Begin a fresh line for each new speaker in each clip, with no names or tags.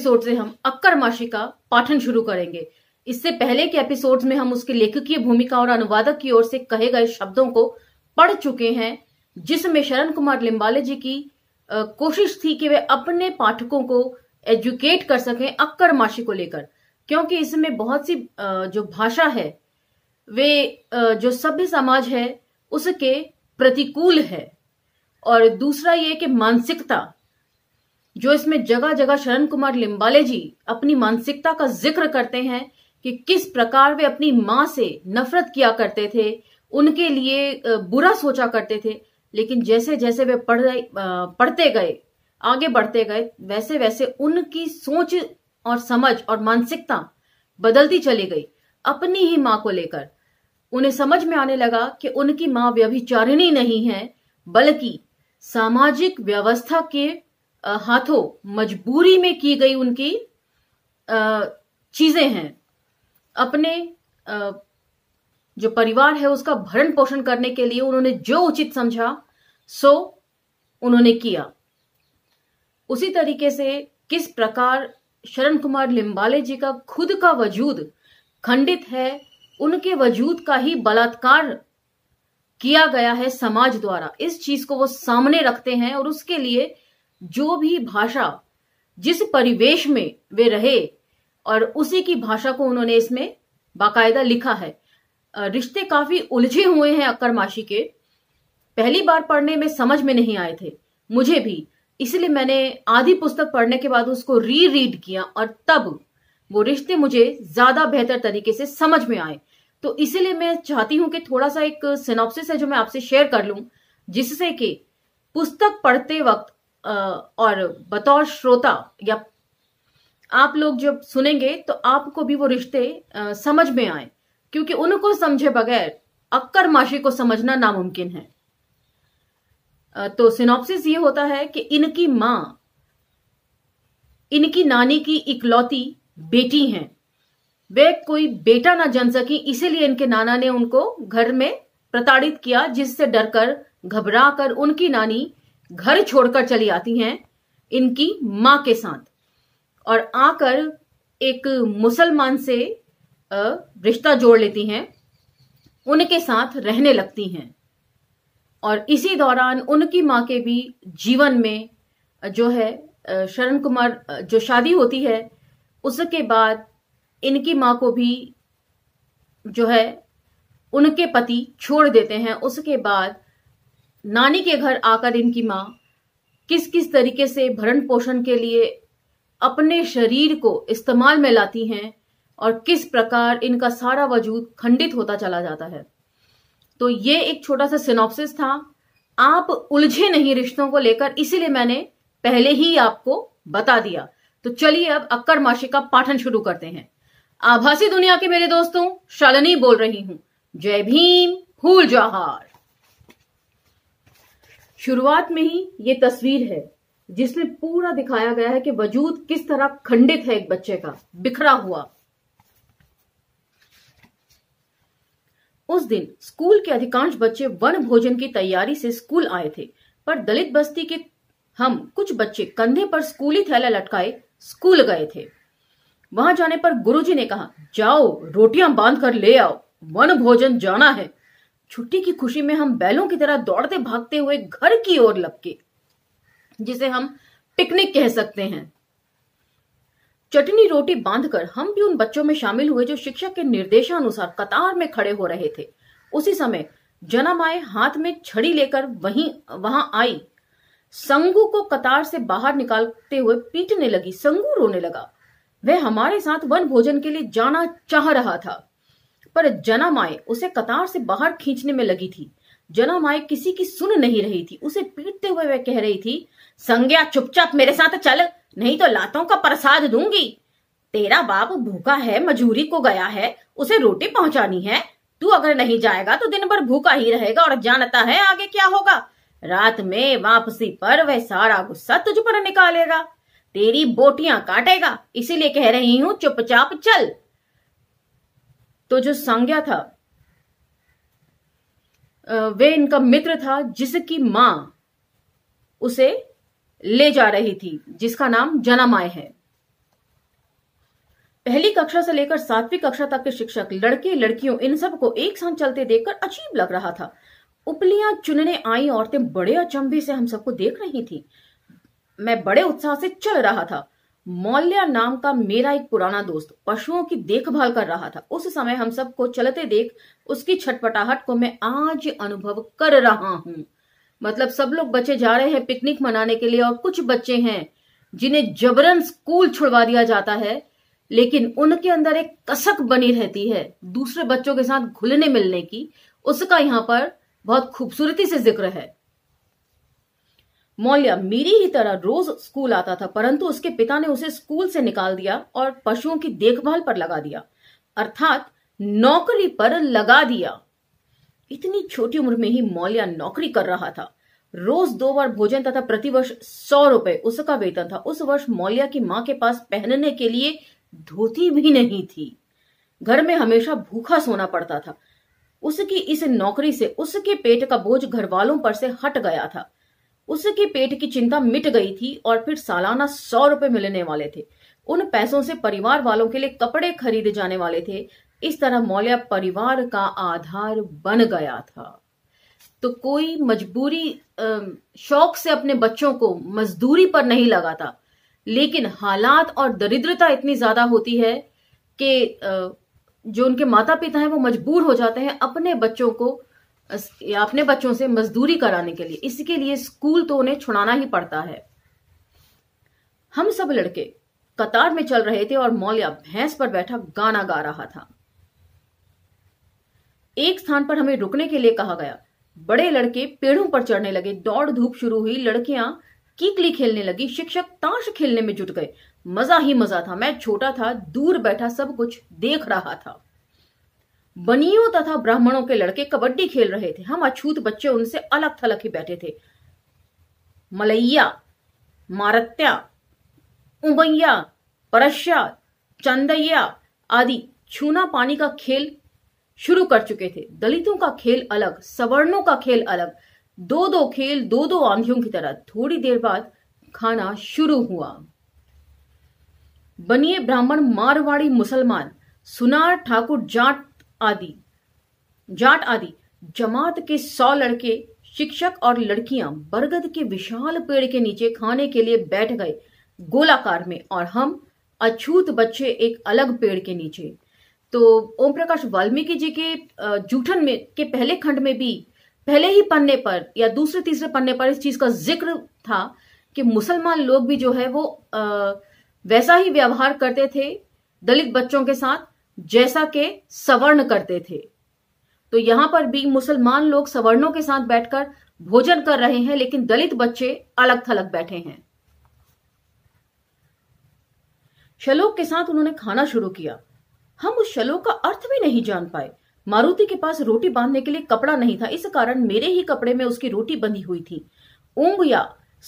Episode से हम occur माशी का पाठन शुरू करेंगे इससे पहले के एपिसोड्स में हम उसके लेखकीय भूमिका और अनुवादक की ओर से कहे गए शब्दों को पढ़ चुके हैं जिसमें शरण कुमार लिम्बाले जी की आ, कोशिश थी कि वे अपने पाठकों को एजुकेट कर सकें अक्कर माशी को लेकर क्योंकि इसमें बहुत सी आ, जो भाषा है वे आ, जो सभ्य समाज है उसके प्रतिकूल है और दूसरा ये कि मानसिकता जो इसमें जगह जगह शरण कुमार लिम्बाले जी अपनी मानसिकता का जिक्र करते हैं कि किस प्रकार वे अपनी माँ से नफरत किया करते थे उनके लिए बुरा सोचा करते थे लेकिन जैसे जैसे वे पढ़ पढ़ते गए आगे बढ़ते गए वैसे वैसे उनकी सोच और समझ और मानसिकता बदलती चली गई अपनी ही माँ को लेकर उन्हें समझ में आने लगा कि उनकी माँ व्यभिचारिणी नहीं है बल्कि सामाजिक व्यवस्था के हाथों मजबूरी में की गई उनकी चीजें हैं अपने जो परिवार है उसका भरण पोषण करने के लिए उन्होंने जो उचित समझा सो उन्होंने किया उसी तरीके से किस प्रकार शरण कुमार लिम्बाले जी का खुद का वजूद खंडित है उनके वजूद का ही बलात्कार किया गया है समाज द्वारा इस चीज को वो सामने रखते हैं और उसके लिए जो भी भाषा जिस परिवेश में वे रहे और उसी की भाषा को उन्होंने इसमें बाकायदा लिखा है रिश्ते काफी उलझे हुए हैं अक्कर माशी के पहली बार पढ़ने में समझ में नहीं आए थे मुझे भी इसलिए मैंने आधी पुस्तक पढ़ने के बाद उसको री रीड किया और तब वो रिश्ते मुझे ज्यादा बेहतर तरीके से समझ में आए तो इसीलिए मैं चाहती हूं कि थोड़ा सा एक सिनॉप्सिस है जो मैं आपसे शेयर कर लूं जिससे कि पुस्तक पढ़ते वक्त और बतौर श्रोता या आप लोग जब सुनेंगे तो आपको भी वो रिश्ते समझ में आए क्योंकि उनको समझे बगैर अक्कर माशी को समझना नामुमकिन है तो सिनॉप्सिस ये होता है कि इनकी मां इनकी नानी की इकलौती बेटी हैं वे कोई बेटा ना जन सकी इसीलिए इनके नाना ने उनको घर में प्रताड़ित किया जिससे डरकर घबरा कर उनकी नानी घर छोड़कर चली आती हैं इनकी मां के साथ और आकर एक मुसलमान से रिश्ता जोड़ लेती हैं उनके साथ रहने लगती हैं और इसी दौरान उनकी माँ के भी जीवन में जो है शरण कुमार जो शादी होती है उसके बाद इनकी मां को भी जो है उनके पति छोड़ देते हैं उसके बाद नानी के घर आकर इनकी माँ किस किस तरीके से भरण पोषण के लिए अपने शरीर को इस्तेमाल में लाती हैं और किस प्रकार इनका सारा वजूद खंडित होता चला जाता है तो ये एक छोटा सा सिनॉप्सिस था आप उलझे नहीं रिश्तों को लेकर इसीलिए मैंने पहले ही आपको बता दिया तो चलिए अब अक्कर माशी का पाठन शुरू करते हैं आभासी दुनिया के मेरे दोस्तों शालिनी बोल रही हूं जय भीम फूल जोहार शुरुआत में ही ये तस्वीर है जिसमें पूरा दिखाया गया है कि वजूद किस तरह खंडित है एक बच्चे का बिखरा हुआ उस दिन स्कूल के अधिकांश बच्चे वन भोजन की तैयारी से स्कूल आए थे पर दलित बस्ती के हम कुछ बच्चे कंधे पर स्कूली थैला लटकाए स्कूल गए थे वहां जाने पर गुरुजी ने कहा जाओ रोटियां बांध कर ले आओ वन भोजन जाना है छुट्टी की खुशी में हम बैलों की तरह दौड़ते भागते हुए घर की ओर लपके जिसे हम पिकनिक कह सकते हैं चटनी रोटी बांधकर हम भी उन बच्चों में शामिल हुए जो शिक्षक के निर्देशानुसार कतार में खड़े हो रहे थे उसी समय आए हाथ में छड़ी लेकर वहीं वहां आई संगू को कतार से बाहर निकालते हुए पीटने लगी संगू रोने लगा वह हमारे साथ वन भोजन के लिए जाना चाह रहा था पर जना माए उसे कतार से बाहर खींचने में लगी थी जना माए किसी की सुन नहीं रही थी उसे पीटते हुए वह कह रही थी संज्ञा चुपचाप मेरे साथ चल नहीं तो लातों का प्रसाद दूंगी तेरा बाप भूखा है मजूरी को गया है उसे रोटी पहुंचानी है तू अगर नहीं जाएगा तो दिन भर भूखा ही रहेगा और जानता है आगे क्या होगा रात में वापसी पर वह सारा गुस्सा तुझ पर निकालेगा तेरी बोटियां काटेगा इसीलिए कह रही हूँ चुपचाप चल तो जो संज्ञा था वे इनका मित्र था जिसकी मां उसे ले जा रही थी जिसका नाम जनामाय है पहली कक्षा से लेकर सातवीं कक्षा तक के शिक्षक लड़के लड़कियों इन सब को एक साथ चलते देखकर अजीब लग रहा था उपलियां चुनने आई औरतें बड़े अचंभे से हम सबको देख रही थी मैं बड़े उत्साह से चल रहा था मौल्या नाम का मेरा एक पुराना दोस्त पशुओं की देखभाल कर रहा था उस समय हम सबको चलते देख उसकी छटपटाहट को मैं आज अनुभव कर रहा हूं मतलब सब लोग बच्चे जा रहे हैं पिकनिक मनाने के लिए और कुछ बच्चे हैं जिन्हें जबरन स्कूल छुड़वा दिया जाता है लेकिन उनके अंदर एक कसक बनी रहती है दूसरे बच्चों के साथ घुलने मिलने की उसका यहाँ पर बहुत खूबसूरती से जिक्र है मौल्या मेरी ही तरह रोज स्कूल आता था परंतु उसके पिता ने उसे स्कूल से निकाल दिया और पशुओं की देखभाल पर लगा दिया अर्थात नौकरी पर लगा दिया इतनी छोटी उम्र में ही मौल्या नौकरी कर रहा था रोज दो बार भोजन तथा प्रतिवर्ष सौ रुपए उसका वेतन था उस वर्ष मौलिया की माँ के पास पहनने के लिए धोती भी नहीं थी घर में हमेशा भूखा सोना पड़ता था उसकी इस नौकरी से उसके पेट का बोझ घर वालों पर से हट गया था उसके पेट की चिंता मिट गई थी और फिर सालाना सौ रुपए मिलने वाले थे उन पैसों से परिवार वालों के लिए कपड़े खरीदे जाने वाले थे इस तरह मौलिया परिवार का आधार बन गया था तो कोई मजबूरी शौक से अपने बच्चों को मजदूरी पर नहीं लगाता लेकिन हालात और दरिद्रता इतनी ज्यादा होती है कि जो उनके माता पिता हैं वो मजबूर हो जाते हैं अपने बच्चों को अपने बच्चों से मजदूरी कराने के लिए इसके लिए स्कूल तो उन्हें छुड़ाना ही पड़ता है हम सब लड़के कतार में चल रहे थे और मौलिया भैंस पर बैठा गाना गा रहा था एक स्थान पर हमें रुकने के लिए कहा गया बड़े लड़के पेड़ों पर चढ़ने लगे दौड़ धूप शुरू हुई लड़कियां कीकली खेलने लगी शिक्षक ताश खेलने में जुट गए मजा ही मजा था मैं छोटा था दूर बैठा सब कुछ देख रहा था बनियों तथा ब्राह्मणों के लड़के कबड्डी खेल रहे थे हम अछूत बच्चे उनसे अलग थलग ही बैठे थे मलैया मारत्या उमैया परश्या चंदैया आदि छूना पानी का खेल शुरू कर चुके थे दलितों का खेल अलग सवर्णों का खेल अलग दो दो खेल दो दो आंधियों की तरह थोड़ी देर बाद खाना शुरू हुआ बनिए ब्राह्मण मारवाड़ी मुसलमान सुनार ठाकुर जाट आदि जाट आदि जमात के सौ लड़के शिक्षक और लड़कियां बरगद के विशाल पेड़ के नीचे खाने के लिए बैठ गए गोलाकार में और हम अछूत बच्चे एक अलग पेड़ के नीचे तो ओम प्रकाश वाल्मीकि जी के जूठन में के पहले खंड में भी पहले ही पन्ने पर या दूसरे तीसरे पन्ने पर इस चीज का जिक्र था कि मुसलमान लोग भी जो है वो आ, वैसा ही व्यवहार करते थे दलित बच्चों के साथ जैसा के सवर्ण करते थे तो यहां पर भी मुसलमान लोग सवर्णों के साथ बैठकर भोजन कर रहे हैं लेकिन दलित बच्चे अलग थलग बैठे हैं शलोक के साथ उन्होंने खाना शुरू किया हम उस शलोक का अर्थ भी नहीं जान पाए मारुति के पास रोटी बांधने के लिए कपड़ा नहीं था इस कारण मेरे ही कपड़े में उसकी रोटी बंधी हुई थी ऊंग या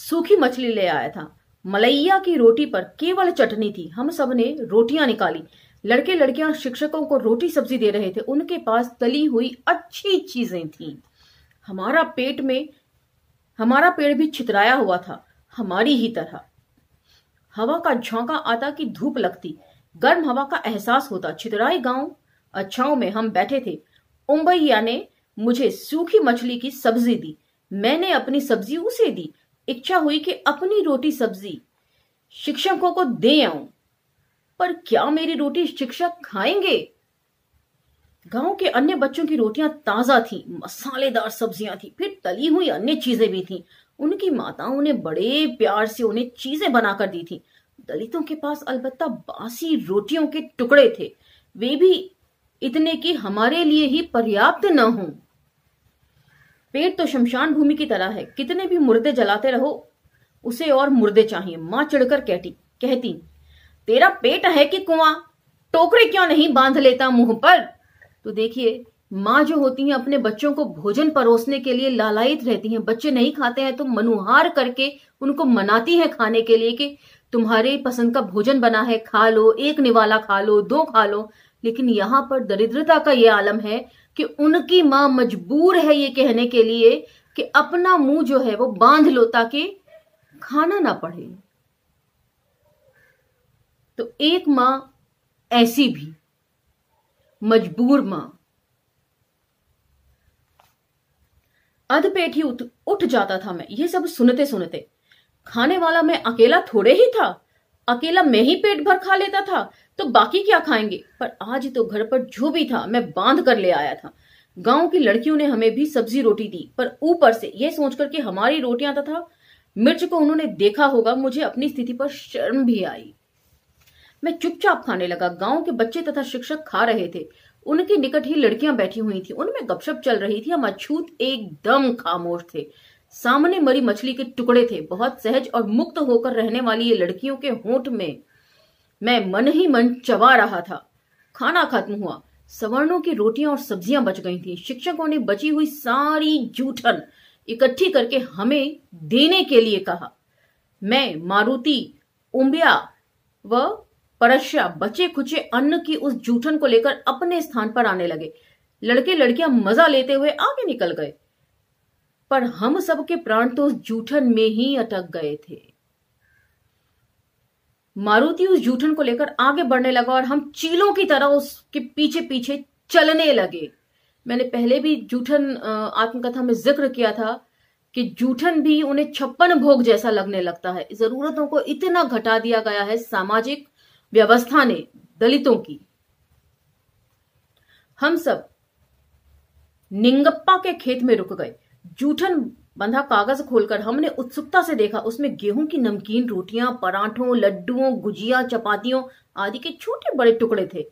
सूखी मछली ले आया था मलैया की रोटी पर केवल चटनी थी हम सब ने रोटियां निकाली लड़के लड़कियां शिक्षकों को रोटी सब्जी दे रहे थे उनके पास तली हुई अच्छी चीजें थी हमारा पेट में हमारा पेड़ भी छितराया हुआ था हमारी ही तरह हवा का झोंका आता कि धूप लगती गर्म हवा का एहसास होता छितराई गांव अच्छाओं में हम बैठे थे उम्बैया ने मुझे सूखी मछली की सब्जी दी मैंने अपनी सब्जी उसे दी इच्छा हुई कि अपनी रोटी सब्जी शिक्षकों को दे आऊं पर क्या मेरी रोटी शिक्षक खाएंगे गांव के अन्य बच्चों की रोटियां ताजा थी मसालेदार सब्जियां थी फिर तली हुई अन्य चीजें भी थी उनकी माताओं ने बड़े प्यार से उन्हें चीजें बनाकर दी थी दलितों के पास अलबत्ता बासी रोटियों के टुकड़े थे वे भी इतने कि हमारे लिए ही पर्याप्त न हो पेट तो शमशान भूमि की तरह है कितने भी मुर्दे जलाते रहो उसे और मुर्दे चाहिए माँ चिड़कर कहती कहती तेरा पेट है कि कुआं टोकरे क्यों नहीं बांध लेता मुंह पर तो देखिए माँ जो होती हैं अपने बच्चों को भोजन परोसने के लिए लालायित रहती हैं बच्चे नहीं खाते हैं तो मनुहार करके उनको मनाती हैं खाने के लिए कि तुम्हारे पसंद का भोजन बना है खा लो एक निवाला खा लो दो खा लो लेकिन यहाँ पर दरिद्रता का ये आलम है कि उनकी माँ मजबूर है ये कहने के लिए कि अपना मुंह जो है वो बांध लो ताकि खाना ना पड़े तो एक मां ऐसी भी मजबूर मां अधपेठी उठ, उठ जाता था मैं ये सब सुनते सुनते खाने वाला मैं अकेला थोड़े ही था अकेला मैं ही पेट भर खा लेता था तो बाकी क्या खाएंगे पर आज तो घर पर जो भी था मैं बांध कर ले आया था गांव की लड़कियों ने हमें भी सब्जी रोटी दी पर ऊपर से यह सोचकर कि हमारी रोटियां तथा मिर्च को उन्होंने देखा होगा मुझे अपनी स्थिति पर शर्म भी आई मैं चुपचाप खाने लगा गांव के बच्चे तथा शिक्षक खा रहे थे उनके निकट ही लड़कियां बैठी हुई थी उनमें गपशप चल रही थी हम अछूत एकदम खामोश थे सामने मरी मछली के टुकड़े थे बहुत सहज और मुक्त होकर रहने वाली ये लड़कियों के होंठ में मैं मन ही मन चबा रहा था खाना खत्म हुआ सवर्णों की रोटियां और सब्जियां बच गई थी शिक्षकों ने बची हुई सारी जूठन इकट्ठी करके हमें देने के लिए कहा मैं मारुति उम्बिया व परशा बचे खुचे अन्न की उस जूठन को लेकर अपने स्थान पर आने लगे लड़के लड़कियां मजा लेते हुए आगे निकल गए पर हम सबके प्राण तो उस जूठन में ही अटक गए थे मारुति उस जूठन को लेकर आगे बढ़ने लगा और हम चीलों की तरह उसके पीछे पीछे चलने लगे मैंने पहले भी जूठन आत्मकथा में जिक्र किया था कि जूठन भी उन्हें छप्पन भोग जैसा लगने लगता है जरूरतों को इतना घटा दिया गया है सामाजिक व्यवस्था ने दलितों की हम सब निंगप्पा के खेत में रुक गए जूठन बंधा कागज खोलकर हमने उत्सुकता से देखा उसमें गेहूं की नमकीन रोटियां पराठों लड्डुओं गुजिया चपातियों आदि के छोटे बड़े टुकड़े थे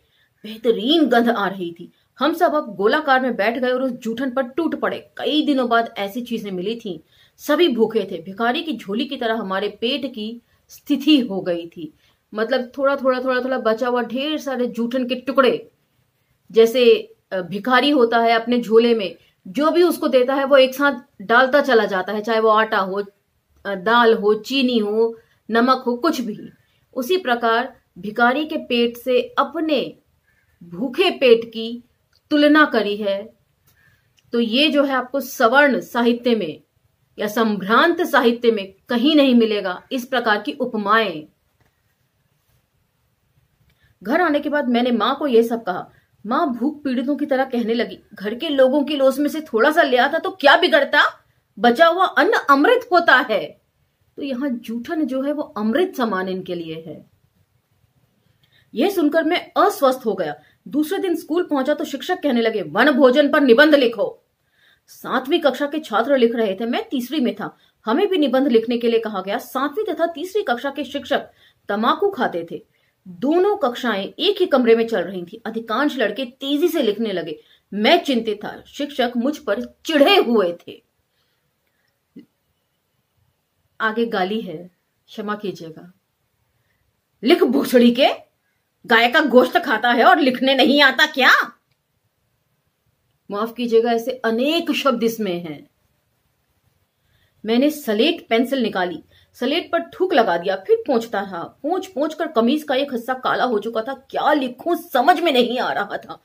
बेहतरीन गंध आ रही थी हम सब अब गोलाकार में बैठ गए और उस जूठन पर टूट पड़े कई दिनों बाद ऐसी चीजें मिली थी सभी भूखे थे भिखारी की झोली की तरह हमारे पेट की स्थिति हो गई थी मतलब थोड़ा थोड़ा थोड़ा थोड़ा बचा हुआ ढेर सारे जूठन के टुकड़े जैसे भिखारी होता है अपने झोले में जो भी उसको देता है वो एक साथ डालता चला जाता है चाहे वो आटा हो दाल हो चीनी हो नमक हो कुछ भी उसी प्रकार भिखारी के पेट से अपने भूखे पेट की तुलना करी है तो ये जो है आपको सवर्ण साहित्य में या संभ्रांत साहित्य में कहीं नहीं मिलेगा इस प्रकार की उपमाएं घर आने के बाद मैंने माँ को यह सब कहा माँ भूख पीड़ितों की तरह कहने लगी घर के लोगों की लोस में से थोड़ा सा ले आता तो क्या बिगड़ता बचा हुआ अन्न अमृत होता है तो यहाँ जूठन जो है वो अमृत समान इनके लिए है यह सुनकर मैं अस्वस्थ हो गया दूसरे दिन स्कूल पहुंचा तो शिक्षक कहने लगे वन भोजन पर निबंध लिखो सातवीं कक्षा के छात्र लिख रहे थे मैं तीसरी में था हमें भी निबंध लिखने के लिए कहा गया सातवीं तथा तीसरी कक्षा के शिक्षक तमाकू खाते थे दोनों कक्षाएं एक ही कमरे में चल रही थी अधिकांश लड़के तेजी से लिखने लगे मैं चिंतित था शिक्षक मुझ पर चिढ़े हुए थे आगे गाली है क्षमा कीजिएगा लिख भूसड़ी के गाय का गोश्त खाता है और लिखने नहीं आता क्या माफ कीजिएगा ऐसे अनेक शब्द इसमें हैं मैंने सलेट पेंसिल निकाली स्लेट पर थूक लगा दिया फिर पहुंचता रहा पहुंच पहुंच कर कमीज का एक हिस्सा काला हो चुका था क्या लिखूं समझ में नहीं आ रहा था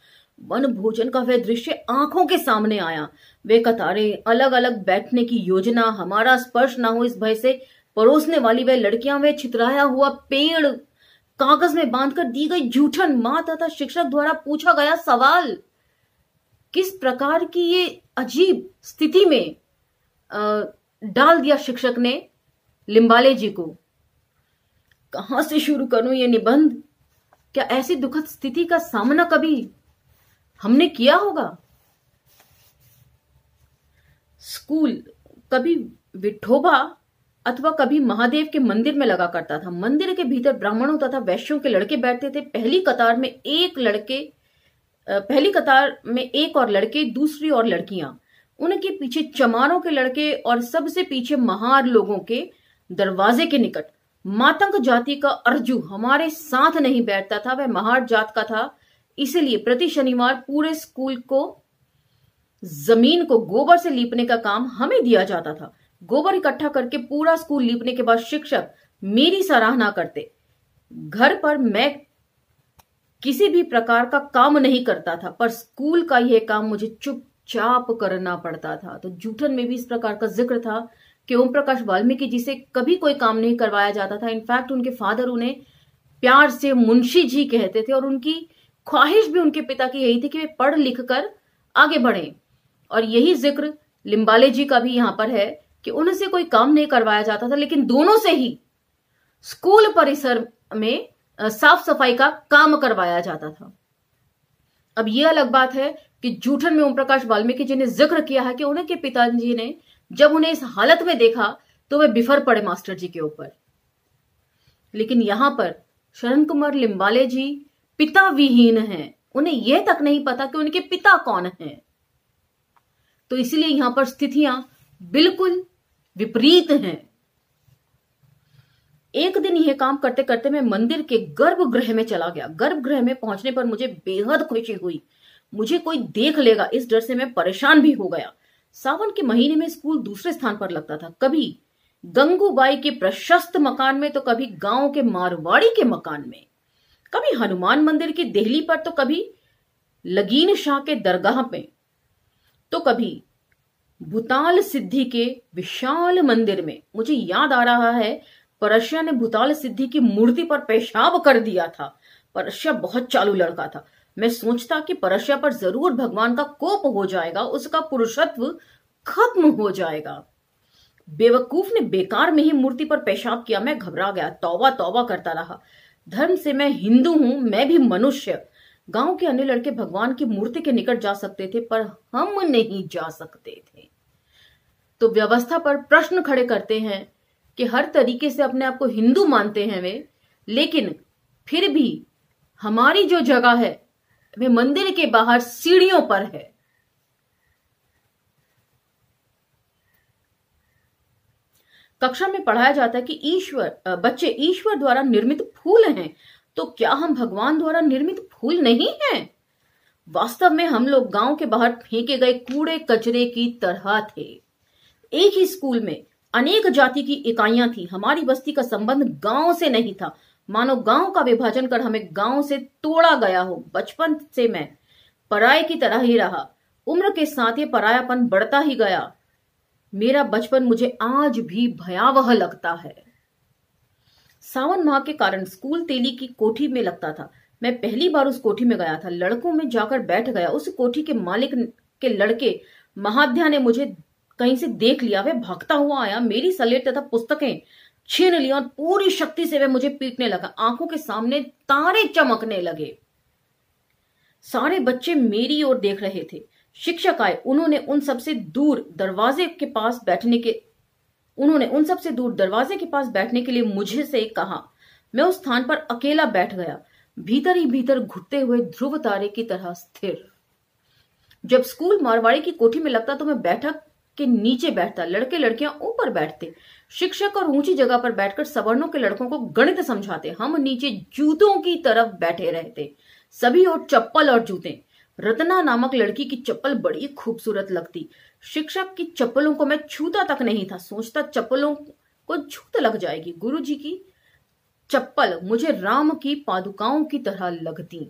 वन भोजन का वह दृश्य आंखों के सामने आया वे कतारें अलग अलग बैठने की योजना हमारा स्पर्श ना हो इस भय से परोसने वाली वह लड़कियां वे छितराया हुआ पेड़ कागज में बांधकर दी गई झूठन माँ तथा शिक्षक द्वारा पूछा गया सवाल किस प्रकार की ये अजीब स्थिति में आ, डाल दिया शिक्षक ने लिम्बाले जी को कहां से शुरू करूं ये निबंध क्या ऐसी दुखद स्थिति का सामना कभी हमने किया होगा स्कूल कभी विठोबा अथवा कभी महादेव के मंदिर में लगा करता था मंदिर के भीतर ब्राह्मणों तथा वैश्यों के लड़के बैठते थे पहली कतार में एक लड़के पहली कतार में एक और लड़के दूसरी और लड़कियां उनके पीछे चमारों के लड़के और सबसे पीछे महार लोगों के दरवाजे के निकट मातंग जाति का अर्जु हमारे साथ नहीं बैठता था वह महार जात का था इसलिए प्रति शनिवार पूरे स्कूल को जमीन को गोबर से लीपने का काम हमें दिया जाता था गोबर इकट्ठा करके पूरा स्कूल लीपने के बाद शिक्षक मेरी सराहना करते घर पर मैं किसी भी प्रकार का काम नहीं करता था पर स्कूल का यह काम मुझे चुपचाप करना पड़ता था तो जूठन में भी इस प्रकार का जिक्र था कि ओम प्रकाश वाल्मीकि जी से कभी कोई काम नहीं करवाया जाता था इनफैक्ट उनके फादर उन्हें प्यार से मुंशी जी कहते थे और उनकी ख्वाहिश भी उनके पिता की यही थी कि वे पढ़ लिख कर आगे बढ़े और यही जिक्र लिम्बाले जी का भी यहां पर है कि उनसे कोई काम नहीं करवाया जाता था लेकिन दोनों से ही स्कूल परिसर में साफ सफाई का काम करवाया जाता था अब यह अलग बात है कि जूठन में ओम प्रकाश वाल्मीकि जी ने जिक्र किया है कि उनके पिताजी ने जब उन्हें इस हालत में देखा तो वे बिफर पड़े मास्टर जी के ऊपर लेकिन यहां पर शरण कुमार लिम्बाले जी पिता विहीन है उन्हें यह तक नहीं पता कि उनके पिता कौन है तो इसलिए यहां पर स्थितियां बिल्कुल विपरीत हैं एक दिन यह काम करते करते मैं मंदिर के गर्भगृह में चला गया गर्भगृह में पहुंचने पर मुझे बेहद खुशी हुई मुझे कोई देख लेगा इस डर से मैं परेशान भी हो गया सावन के महीने में स्कूल दूसरे स्थान पर लगता था कभी गंगूबाई के प्रशस्त मकान में तो कभी गांव के मारवाड़ी के मकान में कभी हनुमान मंदिर की देहली पर तो कभी लगीन शाह के दरगाह पे तो कभी भूताल सिद्धि के विशाल मंदिर में मुझे याद आ रहा है परशिया ने भूताल सिद्धि की मूर्ति पर पेशाब कर दिया था परशिया बहुत चालू लड़का था मैं सोचता कि परस्या पर जरूर भगवान का कोप हो जाएगा उसका पुरुषत्व खत्म हो जाएगा बेवकूफ ने बेकार में ही मूर्ति पर पेशाब किया मैं घबरा गया तौबा तौबा करता रहा धर्म से मैं हिंदू हूं मैं भी मनुष्य गांव के अन्य लड़के भगवान की मूर्ति के निकट जा सकते थे पर हम नहीं जा सकते थे तो व्यवस्था पर प्रश्न खड़े करते हैं कि हर तरीके से अपने आप को हिंदू मानते हैं वे लेकिन फिर भी हमारी जो जगह है वे मंदिर के बाहर सीढ़ियों पर है कक्षा में पढ़ाया जाता है कि ईश्वर बच्चे ईश्वर द्वारा निर्मित फूल हैं तो क्या हम भगवान द्वारा निर्मित फूल नहीं हैं? वास्तव में हम लोग गांव के बाहर फेंके गए कूड़े कचरे की तरह थे एक ही स्कूल में अनेक जाति की इकाइयां थी हमारी बस्ती का संबंध गांव से नहीं था मानो गांव का विभाजन कर हमें गांव से तोड़ा गया हो बचपन से मैं पराये की तरह ही रहा उम्र के साथ ये परायापन बढ़ता ही गया मेरा बचपन मुझे आज भी भयावह लगता है सावन माह के कारण स्कूल तेली की कोठी में लगता था मैं पहली बार उस कोठी में गया था लड़कों में जाकर बैठ गया उस कोठी के मालिक के लड़के महाध्या ने मुझे कहीं से देख लिया वह भागता हुआ आया मेरी सलेट तथा पुस्तकें छीन लिया और पूरी शक्ति से वह मुझे पीटने लगा आंखों के सामने तारे चमकने लगे सारे बच्चे मेरी ओर देख रहे थे शिक्षक आए उन्होंने उन सबसे दूर दरवाजे के पास बैठने के उन्होंने उन सबसे दूर दरवाजे के पास बैठने के लिए मुझे से कहा मैं उस स्थान पर अकेला बैठ गया भीतर ही भीतर घुटते हुए ध्रुव तारे की तरह स्थिर जब स्कूल मारवाड़ी की कोठी में लगता तो मैं बैठक के नीचे बैठता लड़के लड़कियां ऊपर बैठते शिक्षक और ऊंची जगह पर बैठकर सवर्णों के लड़कों को गणित समझाते हम नीचे जूतों की तरफ बैठे रहते सभी और चप्पल और जूते रत्ना नामक लड़की की चप्पल बड़ी खूबसूरत लगती शिक्षक की चप्पलों को मैं छूता तक नहीं था सोचता चप्पलों को छूत लग जाएगी गुरु जी की चप्पल मुझे राम की पादुकाओं की तरह लगती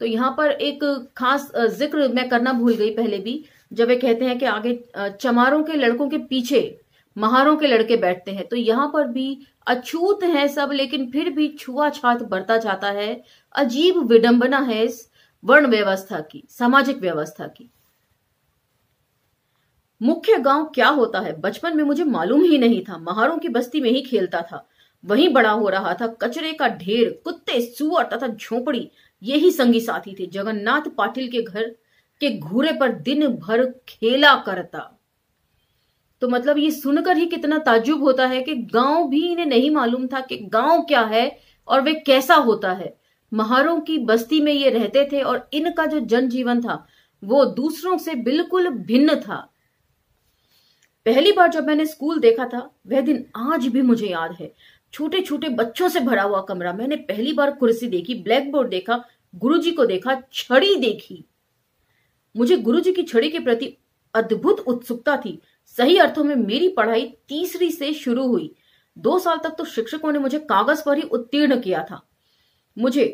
तो यहाँ पर एक खास जिक्र मैं करना भूल गई पहले भी जब वे कहते हैं कि आगे चमारों के लड़कों के पीछे महारों के लड़के बैठते हैं तो यहाँ पर भी अछूत हैं सब लेकिन फिर भी छुआछात बढ़ता जाता है अजीब विडंबना है इस वर्ण व्यवस्था की सामाजिक व्यवस्था की मुख्य गांव क्या होता है बचपन में मुझे मालूम ही नहीं था महारों की बस्ती में ही खेलता था वहीं बड़ा हो रहा था कचरे का ढेर कुत्ते सुअर तथा झोपड़ी यही संगी साथी थे जगन्नाथ पाटिल के घर के घूरे पर दिन भर खेला करता तो मतलब ये सुनकर ही कितना ताजुब होता है कि गांव भी इन्हें नहीं मालूम था कि गांव क्या है और वे कैसा होता है महारों की बस्ती में ये रहते थे और इनका जो जनजीवन था वो दूसरों से बिल्कुल भिन्न था पहली बार जब मैंने स्कूल देखा था वह दिन आज भी मुझे याद है छोटे छोटे बच्चों से भरा हुआ कमरा मैंने पहली बार कुर्सी देखी ब्लैक बोर्ड देखा गुरुजी को देखा छड़ी देखी मुझे गुरुजी की छड़ी के प्रति अद्भुत उत्सुकता थी सही अर्थों में मेरी पढ़ाई तीसरी से शुरू हुई दो साल तक तो शिक्षकों ने मुझे कागज पर ही उत्तीर्ण किया था मुझे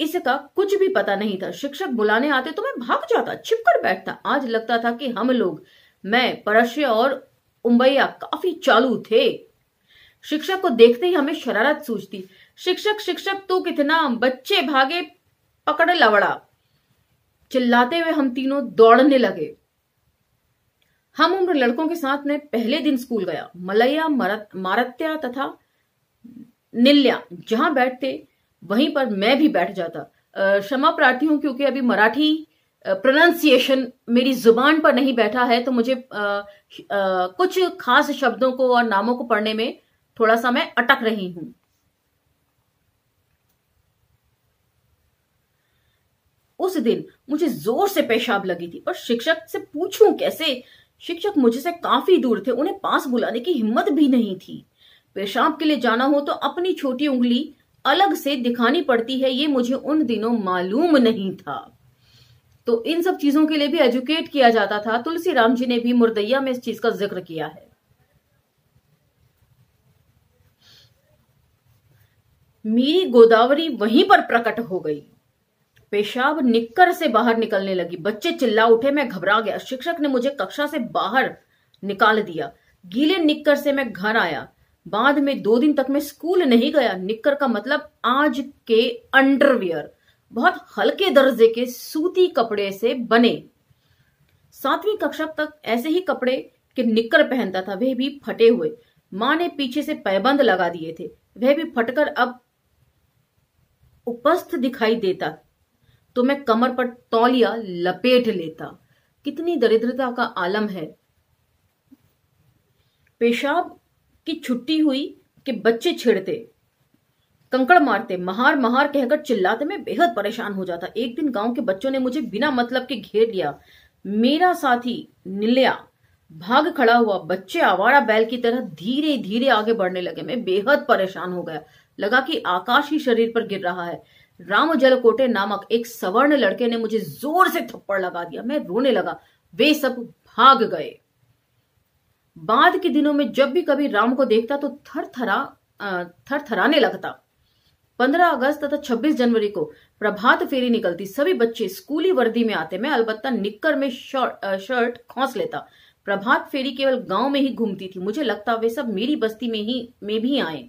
इसका कुछ भी पता नहीं था शिक्षक बुलाने आते तो मैं भाग जाता छिपकर बैठता आज लगता था कि हम लोग मैं परश्य और उम्बैया काफी चालू थे शिक्षक को देखते ही हमें शरारत सूझती शिक्षक शिक्षक तू कितना बच्चे भागे पकड़ लवड़ा चिल्लाते हुए हम तीनों दौड़ने लगे हम उम्र लड़कों के साथ में पहले दिन स्कूल गया मलैया मारत्या तथा निल्या जहां बैठते वहीं पर मैं भी बैठ जाता क्षमा प्रार्थी हूं क्योंकि अभी मराठी प्रोनाउंसिएशन मेरी जुबान पर नहीं बैठा है तो मुझे आ, आ, कुछ खास शब्दों को और नामों को पढ़ने में थोड़ा सा मैं अटक रही हूं उस दिन मुझे जोर से पेशाब लगी थी और शिक्षक से पूछूं कैसे शिक्षक मुझसे काफी दूर थे उन्हें पास बुलाने की हिम्मत भी नहीं थी पेशाब के लिए जाना हो तो अपनी छोटी उंगली अलग से दिखानी पड़ती है ये मुझे उन दिनों मालूम नहीं था तो इन सब चीजों के लिए भी एजुकेट किया जाता था तुलसी राम जी ने भी मुर्दैया में इस चीज का जिक्र किया है मेरी गोदावरी वहीं पर प्रकट हो गई पेशाब निककर से बाहर निकलने लगी बच्चे चिल्ला उठे मैं घबरा गया शिक्षक ने मुझे कक्षा से बाहर निकाल दिया गीले निककर से मैं घर आया बाद में दो दिन तक मैं स्कूल नहीं गया निककर का मतलब आज के अंडरवियर बहुत हल्के दर्जे के सूती कपड़े से बने सातवीं कक्षा तक ऐसे ही कपड़े के निककर पहनता था वह भी फटे हुए माँ ने पीछे से पैबंद लगा दिए थे वह भी फटकर अब उपस्थ दिखाई देता तो मैं कमर पर तौलिया लपेट लेता कितनी दरिद्रता का आलम है पेशाब की छुट्टी हुई कि बच्चे छेड़ते कंकड़ मारते महार महार कहकर चिल्लाते मैं बेहद परेशान हो जाता एक दिन गांव के बच्चों ने मुझे बिना मतलब के घेर लिया मेरा साथी निल्या भाग खड़ा हुआ बच्चे आवारा बैल की तरह धीरे धीरे आगे बढ़ने लगे मैं बेहद परेशान हो गया लगा कि आकाश ही शरीर पर गिर रहा है राम जलकोटे नामक एक सवर्ण लड़के ने मुझे जोर से थप्पड़ लगा दिया मैं रोने लगा वे सब भाग गए बाद के दिनों में जब भी कभी राम को देखता तो थर थरा थर थराने लगता पंद्रह अगस्त तथा छब्बीस जनवरी को प्रभात फेरी निकलती सभी बच्चे स्कूली वर्दी में आते मैं अलबत्ता निक्कर में शर्ट शर्ट खोस लेता प्रभात फेरी केवल गांव में ही घूमती थी मुझे लगता वे सब मेरी बस्ती में ही में भी आए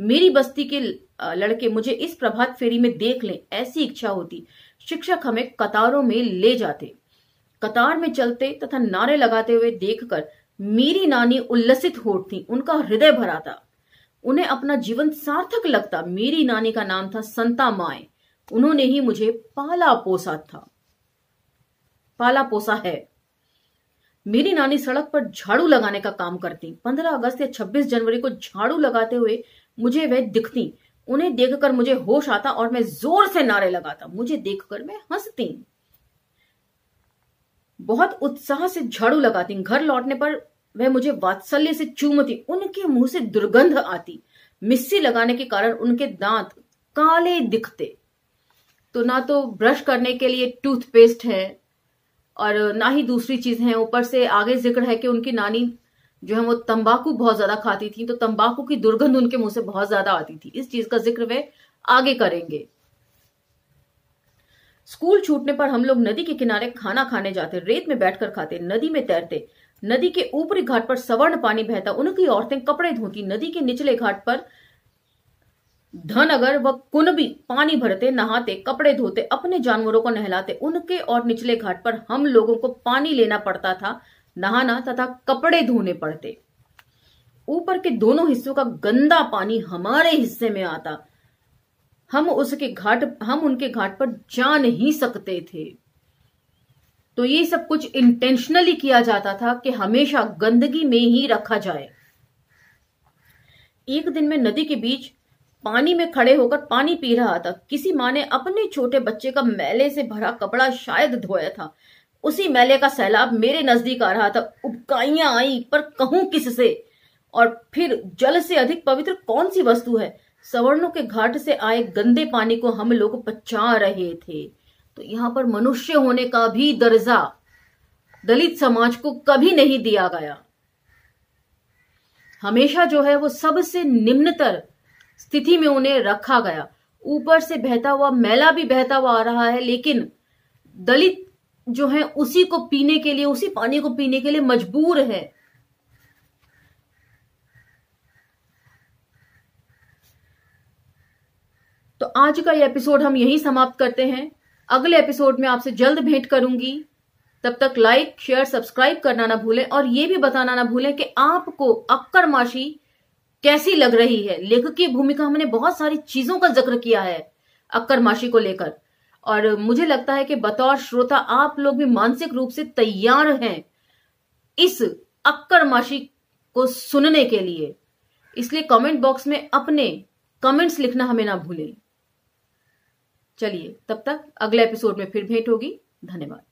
मेरी बस्ती के लड़के मुझे इस प्रभात फेरी में देख लें ऐसी इच्छा होती शिक्षक हमें कतारों में ले जाते कतार में चलते तथा नारे लगाते हुए देखकर मेरी नानी उल्लसित होती उनका हृदय भरा था उन्हें अपना जीवन सार्थक लगता मेरी नानी का नाम था संता माए उन्होंने ही मुझे पाला पोसा था पाला पोसा है मेरी नानी सड़क पर झाड़ू लगाने का काम करती पंद्रह अगस्त या छब्बीस जनवरी को झाड़ू लगाते हुए मुझे वह दिखती उन्हें देखकर मुझे होश आता और मैं जोर से नारे लगाता मुझे देखकर मैं हंसती बहुत उत्साह से झाड़ू लगाती घर लौटने पर वह मुझे वात्सल्य से चूमती उनके मुंह से दुर्गंध आती मिस्सी लगाने के कारण उनके दांत काले दिखते तो ना तो ब्रश करने के लिए टूथपेस्ट है और ना ही दूसरी चीज है ऊपर से आगे जिक्र है कि उनकी नानी जो है वो तंबाकू बहुत ज्यादा खाती थी तो तंबाकू की दुर्गंध उनके मुंह से बहुत ज्यादा आती थी इस चीज का जिक्र वे आगे करेंगे स्कूल छूटने पर हम लोग नदी के किनारे खाना खाने जाते रेत में बैठकर खाते नदी में तैरते नदी के ऊपरी घाट पर सवर्ण पानी बहता उनकी औरतें कपड़े धोती नदी के निचले घाट पर धन अगर व कुनबी पानी भरते नहाते कपड़े धोते अपने जानवरों को नहलाते उनके और निचले घाट पर हम लोगों को पानी लेना पड़ता था नहाना तथा कपड़े धोने पड़ते ऊपर के दोनों हिस्सों का गंदा पानी हमारे हिस्से में आता हम उसके घाट हम उनके घाट पर जा नहीं सकते थे तो ये सब कुछ इंटेंशनली किया जाता था कि हमेशा गंदगी में ही रखा जाए एक दिन में नदी के बीच पानी में खड़े होकर पानी पी रहा था किसी माँ ने अपने छोटे बच्चे का मैले से भरा कपड़ा शायद धोया था उसी मैले का सैलाब मेरे नजदीक आ रहा था उपकाइया आई पर कहूं किससे और फिर जल से अधिक पवित्र कौन सी वस्तु है सवर्णों के घाट से आए गंदे पानी को हम लोग पचा रहे थे तो यहाँ पर मनुष्य होने का भी दर्जा दलित समाज को कभी नहीं दिया गया हमेशा जो है वो सबसे निम्नतर स्थिति में उन्हें रखा गया ऊपर से बहता हुआ मैला भी बहता हुआ आ रहा है लेकिन दलित जो है उसी को पीने के लिए उसी पानी को पीने के लिए मजबूर है तो आज का ये एपिसोड हम यही समाप्त करते हैं अगले एपिसोड में आपसे जल्द भेंट करूंगी तब तक लाइक शेयर सब्सक्राइब करना ना भूलें और ये भी बताना ना भूलें कि आपको माशी कैसी लग रही है लेखक की भूमिका हमने बहुत सारी चीजों का जिक्र किया है अक्कर माशी को लेकर और मुझे लगता है कि बतौर श्रोता आप लोग भी मानसिक रूप से तैयार हैं इस अक्कड़माशी को सुनने के लिए इसलिए कमेंट बॉक्स में अपने कमेंट्स लिखना हमें ना भूलें चलिए तब तक अगले एपिसोड में फिर भेंट होगी धन्यवाद